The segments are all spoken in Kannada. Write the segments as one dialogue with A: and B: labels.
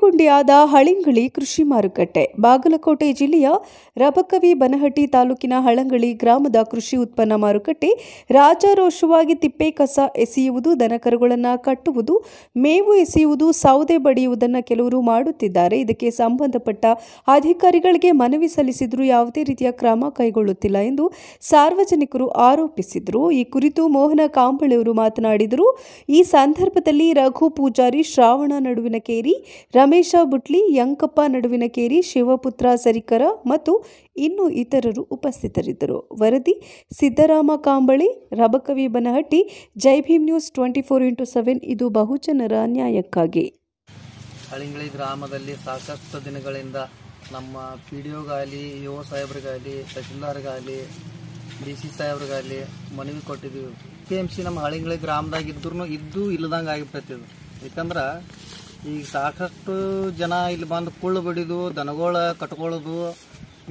A: ಗುಂಡಿಯಾದ ಹಳಿಂಗಳಿ ಕೃಷಿ ಮಾರುಕಟ್ಟೆ ಬಾಗಲಕೋಟೆ ಜಿಲ್ಲೆಯ ರಬಕವಿ ಬನಹಟ್ಟಿ ತಾಲೂಕಿನ ಹಳಂಗಳಿ ಗ್ರಾಮದ ಕೃಷಿ ಉತ್ಪನ್ನ ಮಾರುಕಟ್ಟೆ ರಾಜಾರೋಷವಾಗಿ ತಿಪ್ಪೆ ಕಸ ಎಸೆಯುವುದು ದನಕರುಗಳನ್ನು ಕಟ್ಟುವುದು ಮೇವು ಎಸೆಯುವುದು ಸೌದೆ ಬಡಿಯುವುದನ್ನು ಕೆಲವರು ಮಾಡುತ್ತಿದ್ದಾರೆ ಇದಕ್ಕೆ ಸಂಬಂಧಪಟ್ಟ ಅಧಿಕಾರಿಗಳಿಗೆ ಮನವಿ ಸಲ್ಲಿಸಿದರೂ ಯಾವುದೇ ರೀತಿಯ ಕ್ರಮ ಕೈಗೊಳ್ಳುತ್ತಿಲ್ಲ ಎಂದು ಸಾರ್ವಜನಿಕರು ಆರೋಪಿಸಿದರು ಈ ಕುರಿತು ಮೋಹನ ಕಾಂಬಳೆಯವರು ಮಾತನಾಡಿದರು ಈ ಸಂದರ್ಭದಲ್ಲಿ ರಘು ಪೂಜಾರಿ ಶ್ರಾವಣ ನಡುವಿನ ಕೇರಿ ರಮೇಶ ಬುಟ್ಲಿ ಯಂಕಪ್ಪ ನಡುವಿನಕೇರಿ ಶಿವಪುತ್ರ ಸರಿಕರ ಮತ್ತು ಇನ್ನು ಇತರರು ಉಪಸ್ಥಿತರಿದ್ದರು ವರದಿ Siddarama Kambali Rabakavi Banahatti Jai Bhim news twenty four into seven ಇದು ಬಹುಜನರ ನ್ಯಾಯಕ್ಕಾಗಿ
B: ಹಳಿಂಗಳಿ ಗ್ರಾಮದಲ್ಲಿ ಸಾಕಷ್ಟು ದಿನಗಳಿಂದ ನಮ್ಮ ಪಿ ಡಿ ಒಗಾಗಲಿ ಯೋ ಸಾಹೇಬ್ರಿಗಾಗಲಿ ತಹಸೀಲ್ದಾರ್ಗಾಗಲಿ ಡಿ ಸಿ ಸಾಹೇಬ್ರಿಗಾಗಲಿ ಮನವಿ ಕೊಟ್ಟಿದ್ದೀವಿ
C: ಕೆ ಎಮ್ ಸಿ ನಮ್ಮ ಹಳಿಂಗಳಿ
B: ಗ್ರಾಮದಾಗ ಇದ್ದು ಇಲ್ಲದಂಗೆ ಆಗಿಬಿಟ್ಟೈತಿ ಯಾಕಂದ್ರೆ ಈಗ ಸಾಕಷ್ಟು ಜನ ಇಲ್ಲಿ ಬಂದು ಕುಳ್ಳು ಬಿಡಿದು ದನಗೋಳ ಕಟ್ಕೊಳ್ಳೋದು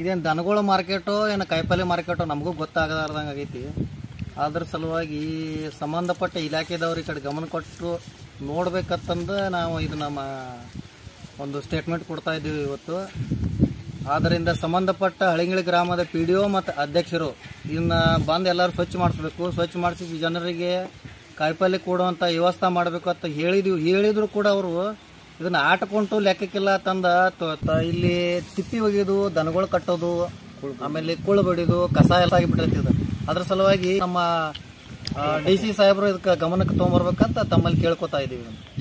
B: ಇದೇನು ದನಗೋಳ ಮಾರ್ಕೆಟೋ ಏನು ಕಾಯಿಪಲ್ಲೆ ಮಾರ್ಕೆಟೋ ನಮಗೂ ಗೊತ್ತಾಗದಾರ್ದಂಗೆ ಆಗೈತಿ ಅದ್ರ ಸಲುವಾಗಿ ಸಂಬಂಧಪಟ್ಟ ಇಲಾಖೆದವ್ರು ಈ ಕಡೆ ಗಮನ ಕೊಟ್ಟು ನೋಡ್ಬೇಕತ್ತಂದು ನಾವು ಇದು ನಮ್ಮ ಒಂದು ಸ್ಟೇಟ್ಮೆಂಟ್ ಕೊಡ್ತಾ ಇದ್ದೀವಿ ಇವತ್ತು ಆದ್ದರಿಂದ ಸಂಬಂಧಪಟ್ಟ ಹಳಿಂಗಿಳಿ ಗ್ರಾಮದ ಪಿ ಡಿ ಒ ಮತ್ತು ಅಧ್ಯಕ್ಷರು ಇನ್ನು ಬಂದು ಎಲ್ಲರೂ ಸ್ವಚ್ಛ ಮಾಡಿಸ್ಬೇಕು ಸ್ವಚ್ಛ ಮಾಡಿಸಿ ಜನರಿಗೆ ಕಾಯಿಪಲ್ಲೆ ಕೊಡುವಂಥ ವ್ಯವಸ್ಥೆ ಮಾಡಬೇಕು ಅಂತ ಹೇಳಿದ್ವಿ ಹೇಳಿದ್ರು ಕೂಡ ಅವರು ಇದನ್ನು ಆಟಕೊಂಡು ಲೆಕ್ಕಕ್ಕಿಲ್ಲ ತಂದ ಇಲ್ಲಿ ತಿಪ್ಪಿ ಒಗೆಯೋದು ದನಗಳು ಕಟ್ಟೋದು ಆಮೇಲೆ ಕುಳ್ಳು ಬಡಿಯೋದು ಕಸ ಎಲ್ಲ ಇದು ಅದ್ರ ಸಲುವಾಗಿ ನಮ್ಮ ಡಿ ಸಿ ಸಾಹೇಬರು ಇದಕ್ಕೆ ಗಮನಕ್ಕೆ ತೊಗೊಂಬರ್ಬೇಕಂತ ತಮ್ಮಲ್ಲಿ ಕೇಳ್ಕೊತಾ ಇದ್ದೀವಿ